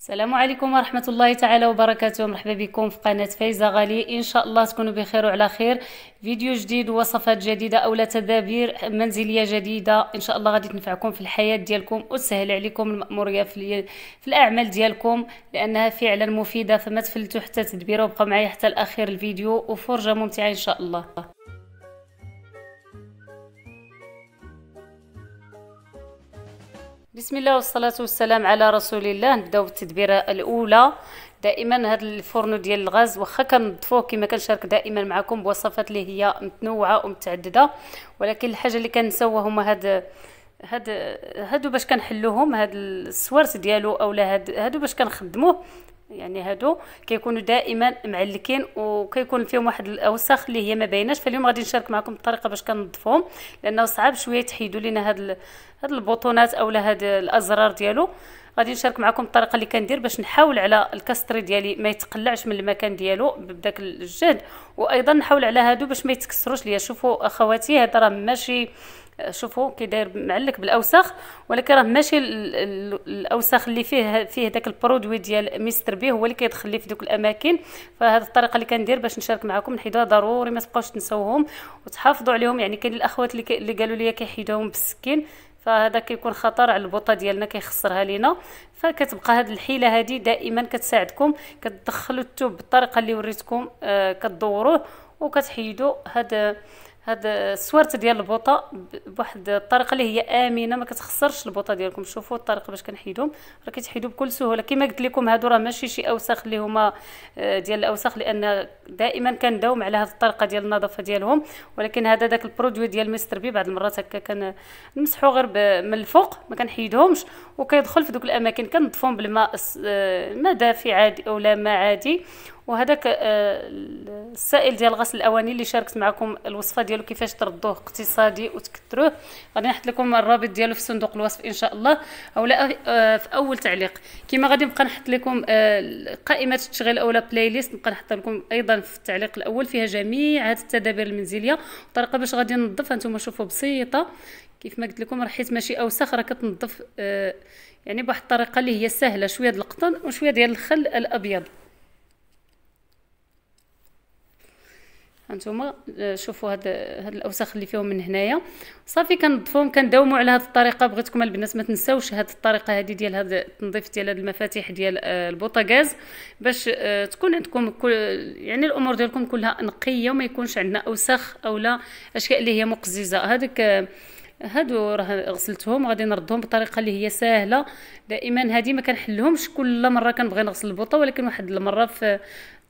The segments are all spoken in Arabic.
السلام عليكم ورحمة الله تعالى وبركاته مرحبا بكم في قناة فايزة غالي إن شاء الله تكونوا بخير وعلى خير فيديو جديد ووصفات جديدة أو تدابير منزلية جديدة إن شاء الله غادي تنفعكم في الحياة ديالكم وتسهل عليكم المأمورية في, في الأعمال ديالكم لأنها فعلا مفيدة فما تفلتوا حتى تدبيروا وبقوا معي حتى الأخير الفيديو وفرجة ممتعة إن شاء الله بسم الله والصلاة والسلام على رسول الله نبداو بالتدبيره الاولى دائما هذا الفرن ديال الغاز واخا كنضفوه كما كنشارك دائما معكم بوصفات اللي هي متنوعه ومتعدده ولكن الحاجه اللي كنساوها هما هاد هاد هادو باش كنحلوهم هاد السوارت ديالو اولا هاد هادو باش كنخدموه يعني هادو كيكونوا دائما معلكين وكيكون فيهم واحد الاوساخ اللي هي ما بايناش فاليوم غادي نشارك معكم الطريقه باش كنظفهم لانه صعب شويه تحيدوا لينا هاد هاد البطونات اولا هاد الازرار ديالو غادي نشارك معكم الطريقه اللي كندير باش نحاول على الكاستري ديالي ما يتقلعش من المكان ديالو بداك الجهد وايضا نحاول على هادو باش ما يتكسروش ليا شوفوا اخواتي هذا راه ماشي شوفوا كي داير معلك بالاوساخ ولكن راه ماشي الاوساخ اللي فيه فيه داك البرودوي ديال مستر بي هو اللي كيدخل لي في دوك الاماكن فهاد الطريقه اللي كندير باش نشارك معكم نحيدوها ضروري ما تبقاوش تنساوهم وتحافظوا عليهم يعني كاين الاخوات اللي, اللي قالوا لي كيحيدوهم بالسكين فهذا كيكون خطر على البوطه ديالنا كيخسرها لينا فكتبقى هاد الحيله هادي دائما كتساعدكم كتدخلوا التوب بالطريقه اللي وريتكم آه كتدوروه وكتحيدوا هاد هاد السوارت ديال البوطه بواحد الطريقه اللي هي امنه ما كتخسرش البوطه ديالكم شوفوا الطريقه باش كنحيدهم راه كتحيدوا بكل سهوله كما قلت لكم هادو راه ماشي شي اوساخ اللي هما آه، ديال الاوساخ لان دائما كنداوم على هاد الطريقه ديال النظافه ديالهم ولكن هذا داك البرودوي ديال مستر بي بعض المرات هكا كنمسحو غير من الفوق ما كنحيدهمش وكيدخل في دوك الاماكن كنضفهم بالماء آه، ما دافي عادي او لا ما عادي وهذاك آه، السائل ديال غسل الاواني اللي شاركت معكم الوصفه ديالو كيفاش تردوه اقتصادي وتكثروه غادي نحط لكم الرابط ديالو في صندوق الوصف ان شاء الله اولا آه، في اول تعليق كما غادي نبقى نحط لكم آه، قائمه التشغيل اولا بلاي ليست نبقى نحط لكم ايضا في التعليق الاول فيها جميع هذه التدابير المنزليه الطريقه باش غادي ننظفها نتوما شوفوا بسيطه كيف ما قلت لكم راه حيت ماشي اوسخ راه كتنظف يعني بواحد الطريقه اللي هي سهله شويه ديال القطن وشويه ديال الخل الابيض هانتوما آه، شوفوا هاد هاد الاوساخ اللي فيهم من هنايا صافي كنضفوهم كنداوموا على هاد الطريقه بغيتكم البنات ما تنساوش هاد الطريقه هادي ديال هاد التنظيف ديال هاد المفاتيح ديال آه، البوطاغاز باش آه، تكون عندكم كل يعني الامور ديالكم كلها نقيه وما يكونش عندنا اوساخ اولا اشياء اللي هي مقززه هذاك هادو راه غسلتهم وغادي نردهم بطريقه اللي هي سهله دائما هادي ما كنحلهمش كل مره كنبغي نغسل البوطه ولكن واحد المره في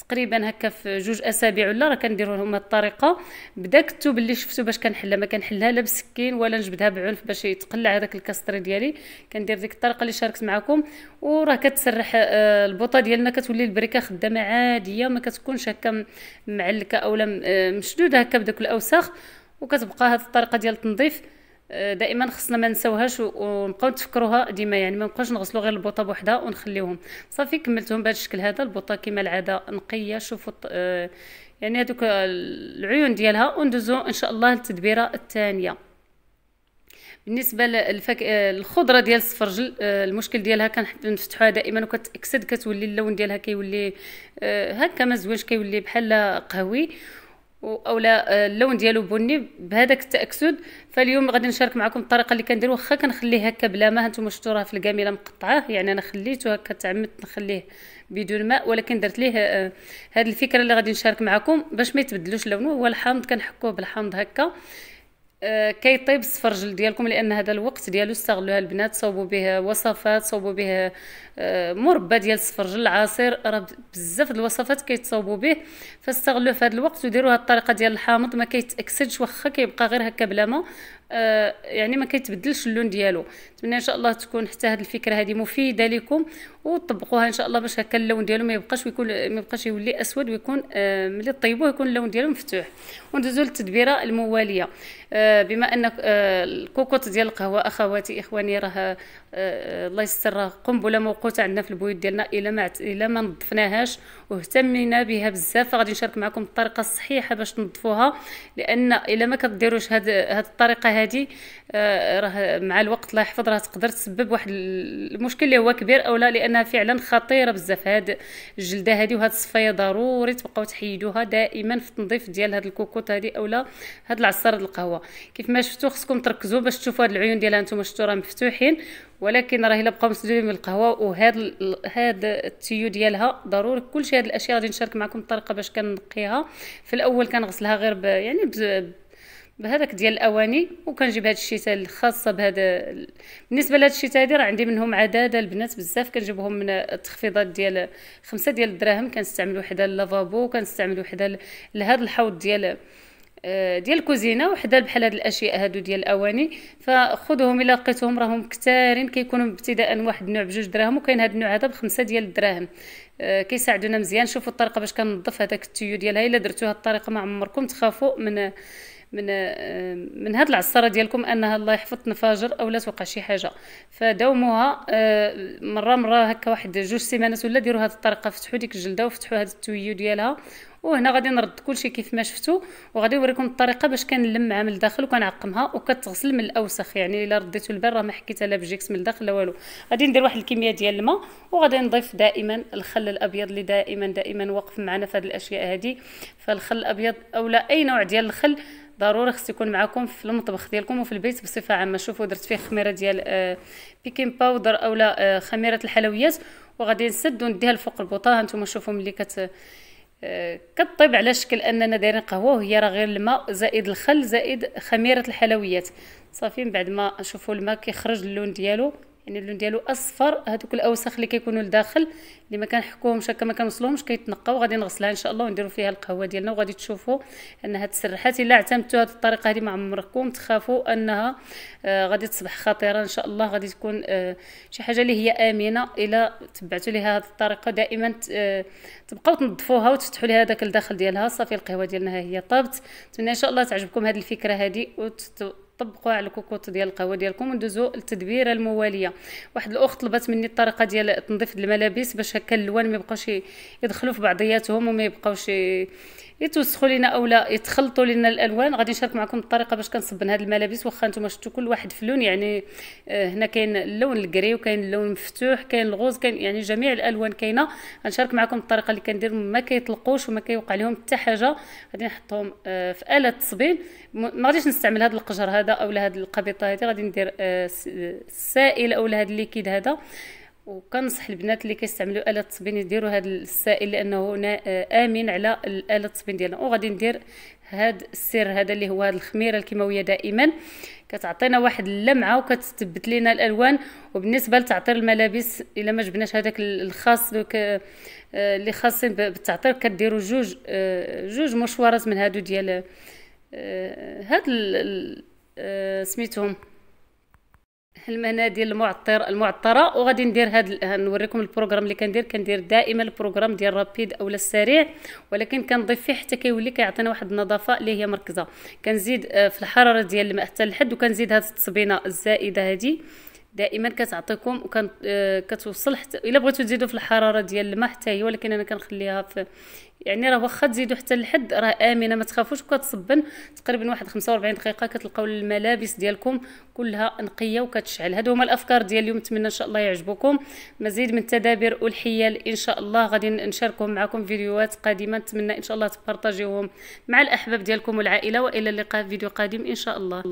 تقريبا هكا في جوج اسابيع ولا راه كنديروا لهم الطريقه بدا كتو اللي شفتو باش كنحلها ما كنحلها لا بسكين ولا نجبدها بعنف باش يتقلع هذاك الكاستري ديالي كندير ديك الطريقه اللي شاركت معكم وراه كتسرح آه، البوطه ديالنا كتولي البريكه خدامه عاديه ما كتكونش هكا معلكه اولا آه، مشدوده هكا بدوك الاوساخ وكتبقى هذه الطريقه ديال التنظيف دائما خصنا ما نساوهاش ونبقاو نتفكروها ديما يعني ما نبقاوش نغسلو غير البوطه بوحدها ونخليوهم صافي كملتهم بهذا الشكل هذا البوطه كما العاده نقيه شوفوا آه، يعني هذوك العيون ديالها وندوزو ان شاء الله للتدبيره الثانيه بالنسبه للخضره آه، الخضره ديال السفرجل آه، المشكل ديالها كنحب نفتحوها دائما وكتكسد كتولي اللون ديالها كيولي هكا ما زوينش كيولي بحال قهوي اولا آه، اللون ديالو بني بهذاك التاكسد فاليوم غادي نشارك معكم الطريقه اللي كندير واخا كنخليه هكا بلا ما هانتوما شفتوا راه في الكاميله مقطعاه يعني انا خليته هكا تعمدت نخليه بدون ماء ولكن درت ليه آه، هاد الفكره اللي غادي نشارك معكم باش ما يتبدلوش لونه هو الحامض كنحكوه بالحامض هكا آه، كيطيب طيب السفرجل ديالكم لان هذا الوقت ديالو استغلوها البنات صوبوا به وصفات صوبوا به آه، مربى ديال السفرجل العصير راه بزاف د الوصفات كيتصاوبوا به فاستغلوه في هذا الوقت وديروا هذه الطريقه ديال الحامض ما كيتاكسدش واخا كيبقى غير هكا بلا ما آه يعني ما كيتبدلش اللون ديالو نتمنى ان شاء الله تكون حتى هذه الفكره هذه مفيده لكم وتطبقوها ان شاء الله باش هكا اللون ديالو ما يبقاش ويكون ما يبقاش يولي اسود ويكون آه، ملي طيبوه يكون اللون ديالو مفتوح وندوزو للتدبيره المواليه آه بما ان آه، الكوكوط ديال القهوه اخواتي اخواني راه آه، الله يستر راه قنبله موقوته عندنا في البيوت ديالنا الا ما الا ما نظفناهاش واهتمينا بها بزاف فغادي نشارك معكم الطريقه الصحيحه باش تنظفوها لان الا ما كديروش هاد هاد الطريقه هذه آه، راه مع الوقت الله يحفظ راه تقدر تسبب واحد المشكل اللي هو كبير او لا لانها فعلا خطيره بزاف هاد الجلده هذه وهاد الصفايه ضروري تبقاو تحيدوها دائما في التنظيف ديال هاد الكوكوط هذه اولا لا هاد العصير القهوه كيف ما شفتوا خصكم تركزوا باش تشوفوا هاد العيون ديالها نتوما شفتوا راه مفتوحين ولكن راه الا بقاو مسدودين من القهوه وهاد هاد التيو ديالها ضروري كلشي هاد الاشياء غادي نشارك معكم الطريقه باش كنقيها في الاول كنغسلها غير ب... يعني ب... بهذاك ديال الاواني وكنجيب هاد الشتاء الخاصه بهذا بالنسبه لهاد الشتاء هادي راه عندي منهم عداده البنات بزاف كنجيبهم من التخفيضات ديال خمسة ديال الدراهم كنستعمل وحده لافابو كنستعمل وحده لهاد الحوض ديال آه، ديال الكوزينه وحده بحال هاد الاشياء هادو ديال الاواني فخذوهم الا لقيتهم راهم كثارين كيكونوا ابتداء واحد النوع بجوج دراهم وكاين هاد النوع هذا بخمسه ديال الدراهم آه، كيساعدونا مزيان شوفوا الطريقه باش كننظف هذاك التيو ديالها الا درتوها الطريقه ما عمركم تخافوا من من آه، من هاد العصاره ديالكم انها الله يحفظ تنفجر او لا توقع شي حاجه فداوموها آه، مره مره هكا واحد جوج سيمانات ولا ديروا هاد الطريقه فتحوا ديك الجلده وفتحوا هاد التويو ديالها وهنا غادي نرد كلشي كيف ما شفتوا وغادي نوريكم الطريقه باش كنلم معها من الداخل وكنعقمها وكتغسل من الاوسخ يعني الا رديتو البال راه ما حكيت لا بجيكس من الداخل لا والو غادي ندير واحد الكميه ديال الماء وغادي نضيف دائما الخل الابيض اللي دائما دائما واقف معنا في هذه الاشياء هذه فالخل الابيض اولا اي نوع ديال الخل ضروري خص يكون معكم في المطبخ ديالكم وفي البيت بصفه عامه شوفوا درت فيه خميره ديال بيكين باودر اولا خميره الحلويات وغادي نسد ونديها لفوق البوطه هانتوما شوفوا ملي كت آه، كطيب على شكل اننا دايرين قهوه وهي راه غير الماء زائد الخل زائد خميره الحلويات صافي من بعد ما نشوفوا الماء كيخرج اللون ديالو يعني اللون ديالو اصفر هذوك الاوسخ اللي كيكونوا لداخل اللي ما كنحكوهمش هكا ما كنوصلهمش كيتنقاو غادي نغسلها ان شاء الله ونديروا فيها القهوه ديالنا وغادي تشوفوا انها تسرحات الا اعتمدتوا هذه الطريقه هذه ما عمركم تخافوا انها آه غادي تصبح خطيره ان شاء الله غادي تكون آه شي حاجه اللي هي امنه الا تبعتوا لها هذه الطريقه دائما آه تبقاو تنظفوها وتفتحوا لها داك الداخل ديالها صافي القهوه ديالنا ها هي طابت نتمنى ان شاء الله تعجبكم هذه الفكره هذه وتت... طبقوا على الكوكوط ديال القهوه ديالكم وندوزوا للتدبيره المواليه واحد الاخت طلبت مني الطريقه ديال تنظيف الملابس باش هكا اللوان ما يبقاوش يدخلوا في بعضياتهم وما يبقاوش يتوسخوا لينا اولا يتخلطوا لينا الالوان غادي نشارك معكم الطريقه باش كنصبن هاد الملابس واخا نتوما شفتوا كل واحد في لون يعني آه، هنا كاين اللون الكري وكاين اللون المفتوح كاين الغوز كاين يعني جميع الالوان كاينه غنشارك معكم الطريقه اللي كندير ما كيطلقوش وما كيوقع لهم حتى حاجه غادي نحطهم آه، في اله التصبين ما غاديش نستعمل هاد القجر هذا هذا او لهاد القبيطه هذه غادي ندير آه، السائل او لهاد الليكيد هذا وكنصح البنات اللي كيستعملوا اله التصبين يديروا هذا السائل لانه آه، امن على اله التصبين ديالنا وغادي ندير هاد السر هذا اللي هو هاد الخميره الكيماويه دائما كتعطينا واحد اللمعه وكتثبت لنا الالوان وبالنسبه لتعطير الملابس الا ما جبناش هذاك الخاص دوك آه، اللي خاصين بالتعطير كديروا جوج جوج مشورات من هادو ديال هاد آه، سميتهم المناديل المعطر المعطره وغادي ندير هاد نوريكم البروغرام اللي كندير كندير دائما البروغرام ديال رابيد اولا السريع ولكن كنضيف فيه حتى كيولي كيعطينا واحد النظافه اللي هي مركزه كنزيد آه، في الحراره ديال الماء حتى الحد وكنزيد هاد التصبينه الزائده هادي دائما كتعطيكم وكان آه، كتوصل حتى الا بغيتو تزيدوا في الحراره ديال الماء حتى هي ولكن انا كنخليها في يعني راه واخا تزيدوا حتى الحد راه امنه ما تخافوش وكتصبن تقريبا واحد 45 دقيقه كتلقاو الملابس ديالكم كلها نقيه وكتشعل هادو هما الافكار ديال اليوم نتمنى ان شاء الله يعجبكم مزيد من التدابير والحيل ان شاء الله غادي نشاركهم معكم فيديوهات قادمه نتمنى ان شاء الله تبارطاجيوهم مع الاحباب ديالكم والعائله والى اللقاء في فيديو قادم ان شاء الله